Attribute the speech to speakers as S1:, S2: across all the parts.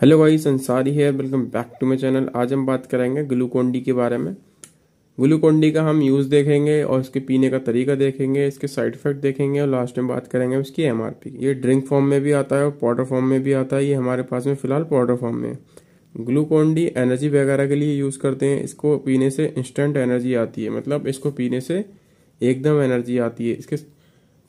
S1: hello भाई संसारी है welcome back to my channel आज हम बात करेंगे ग्लूकोन डी के बारे में ग्लूकोंडी का हम यूज़ देखेंगे और इसके पीने का तरीका देखेंगे इसके साइड इफेक्ट देखेंगे और लास्ट में बात करेंगे इसकी एम आर पी ये ड्रिंक फॉर्म में भी आता है और पाउडर फॉर्म में भी आता है ये हमारे पास में फ़िलहाल पाउडर फॉर्म में ग्लूकोन एनर्जी वगैरह के लिए यूज़ करते हैं इसको पीने से इंस्टेंट एनर्जी आती है मतलब इसको पीने से एकदम एनर्जी आती है इसके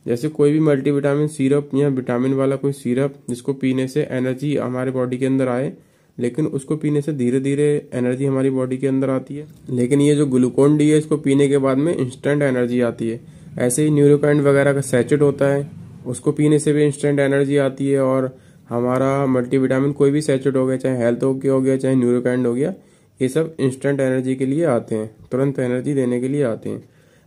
S1: जैसे कोई भी मल्टीविटामिन सिरप या विटामिन वाला कोई सिरप जिसको पीने से एनर्जी हमारे बॉडी के अंदर आए लेकिन उसको पीने से धीरे धीरे एनर्जी हमारी बॉडी के अंदर आती है लेकिन ये जो ग्लूकोन डी है इसको पीने के बाद में इंस्टेंट एनर्जी आती है ऐसे ही न्यूरोकाइंड वगैरह का सैचेट होता है उसको पीने से भी इंस्टेंट एनर्जी आती है और हमारा मल्टीविटामिन कोई भी सैचेट हो गया चाहे हेल्थ हो गया हो गया चाहे न्यूरोकाइंड हो गया ये सब इंस्टेंट एनर्जी के लिए आते हैं तुरंत एनर्जी देने के लिए आते हैं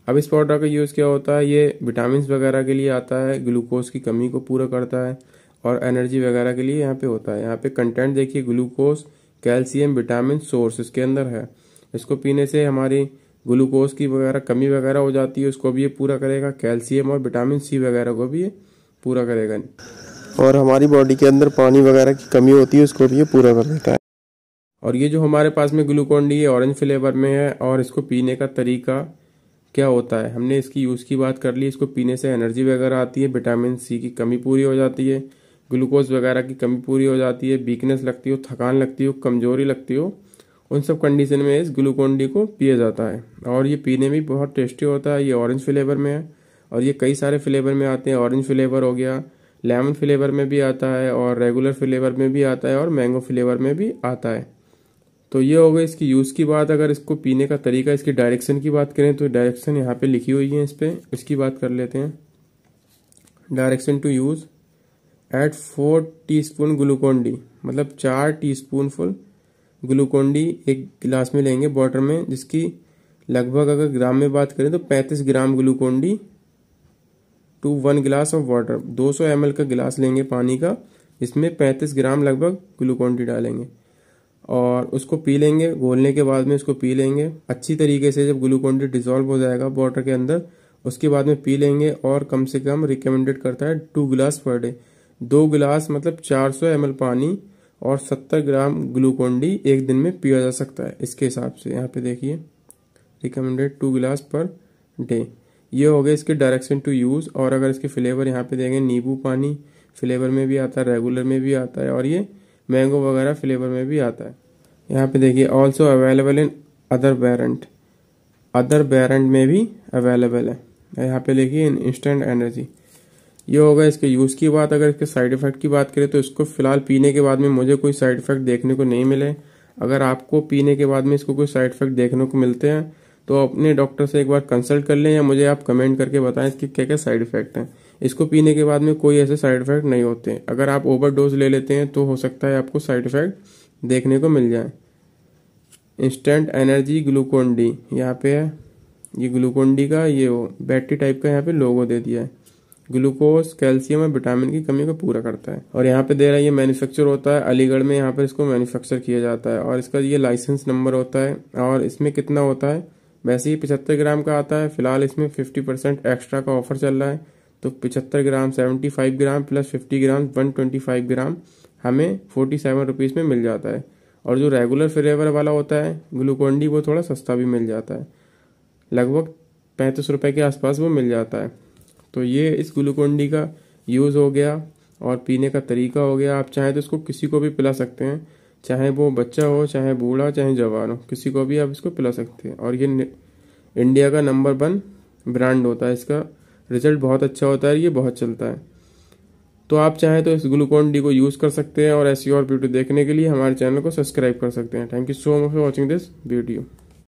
S1: अब इस पाउडर का यूज़ क्या होता है ये विटामिन वगैरह के लिए आता है ग्लूकोज की कमी को पूरा करता है और एनर्जी वगैरह के लिए यहाँ पे होता है यहाँ पे कंटेंट देखिए ग्लूकोज कैल्शियम विटामिन सोर्स इसके अंदर है इसको पीने से हमारी ग्लूकोज की वगैरह कमी वगैरह हो जाती है उसको भी ये पूरा करेगा कैल्शियम और विटामिन सी वगैरह को भी ये पूरा करेगा और हमारी बॉडी के अंदर पानी वगैरह की कमी होती है उसको भी ये पूरा कर देता है और ये जो हमारे पास में ग्लूकोन डी है ऑरेंज फ्लेवर में है और इसको पीने का तरीका क्या होता है हमने इसकी यूज़ की बात कर ली इसको पीने से एनर्जी वगैरह आती है विटामिन सी की कमी पूरी हो जाती है ग्लूकोज वगैरह की कमी पूरी हो जाती है वीकनेस लगती हो थकान लगती हो कमजोरी लगती हो उन सब कंडीशन में इस ग्लूकोन डी को पिया जाता है और ये पीने में बहुत टेस्टी होता है ये ऑरेंज फ्लेवर में है और ये कई सारे फ्लेवर में आते हैं ऑरेंज फ्लेवर हो गया लेमन फ्लेवर में भी आता है और रेगुलर फ्लेवर में भी आता है और मैंगो फ्लेवर में भी आता है तो ये हो गई इसकी यूज़ की बात अगर इसको पीने का तरीका इसकी डायरेक्शन की बात करें तो डायरेक्शन यहाँ पे लिखी हुई है इस पर इसकी बात कर लेते हैं direction to use eight four teaspoon Glucon D मतलब चार स्पून फुल ग्लूकोन डी एक गिलास में लेंगे वाटर में जिसकी लगभग अगर ग्राम में बात करें तो पैंतीस gram Glucon D to one glass of water सौ एम का गिलास लेंगे पानी का इसमें पैंतीस ग्राम लगभग ग्लूकोन डी डालेंगे और उसको पी लेंगे घोलने के बाद में इसको पी लेंगे अच्छी तरीके से जब ग्लूकोन डी डिजोल्व हो जाएगा वाटर के अंदर उसके बाद में पी लेंगे और कम से कम रिकमेंडेड करता है टू गिलास पर डे दो गिलास मतलब 400 सौ पानी और 70 ग्राम ग्लूकोन डी एक दिन में पिया जा सकता है इसके हिसाब से यहाँ पे देखिए रिकमेंडेड टू गिलास पर डे ये हो गए इसके डायरेक्शन टू यूज़ और अगर इसके फ्लेवर यहाँ पे देंगे नींबू पानी फ्लेवर में भी आता है रेगुलर में भी आता है और ये मैंगो वगैरह फ्लेवर में भी आता है यहाँ पे देखिए also available in other variant other variant में भी अवेलेबल है यहाँ पे देखिए इन इंस्टेंट एनर्जी ये होगा इसके यूज़ की बात अगर इसके साइड इफ़ेक्ट की बात करें तो इसको फिलहाल पीने के बाद में मुझे कोई साइड इफ़ेक्ट देखने को नहीं मिले अगर आपको पीने के बाद में इसको कोई साइड इफ़ेक्ट देखने को मिलते हैं तो अपने डॉक्टर से एक बार कंसल्ट कर लें या मुझे आप कमेंट करके बताएं इसके क्या क्या साइड इफ़ेक्ट हैं इसको पीने के बाद में कोई ऐसे साइड इफेक्ट नहीं होते अगर आप ओवर डोज ले लेते हैं तो हो सकता है आपको साइड इफेक्ट देखने को मिल जाए इंस्टेंट एनर्जी ग्लूकोन डी यहाँ पे है ये ग्लूकोन डी का ये बैटरी टाइप का यहाँ पे लोगो दे दिया है ग्लूकोज कैल्शियम और विटामिन की कमी को पूरा करता है और यहाँ पे दे रहा है ये मैन्युफैक्चर होता है अलीगढ़ में यहाँ पर इसको मैन्युफैक्चर किया जाता है और इसका ये लाइसेंस नंबर होता है और इसमें कितना होता है वैसे ही पचहत्तर ग्राम का आता है फिलहाल इसमें फिफ्टी परसेंट एक्स्ट्रा का ऑफर चल रहा है तो पिछहत्तर gram seventy five gram plus fifty gram one twenty five gram हमें फोर्टी सेवन रुपीज़ में मिल जाता है और जो रेगुलर फ्लेवर वाला होता है ग्लूकोन डी वो थोड़ा सस्ता भी मिल जाता है लगभग पैंतीस रुपये के आसपास वो मिल जाता है तो ये इस ग्लूकोन डी का यूज़ हो गया और पीने का तरीका हो गया आप चाहें तो इसको किसी को भी पिला सकते हैं चाहे वो बच्चा हो चाहे बूढ़ा चाहे जवान हो किसी को भी आप इसको पिला सकते हैं और ये इंडिया का नंबर वन ब्रांड होता है इसका रिजल्ट बहुत अच्छा होता है ये बहुत चलता है तो आप चाहें तो इस ग्लूकोन डी को यूज़ कर सकते हैं और ऐसी और वीडियो देखने के लिए हमारे चैनल को सब्सक्राइब कर सकते हैं thank you so much for watching this video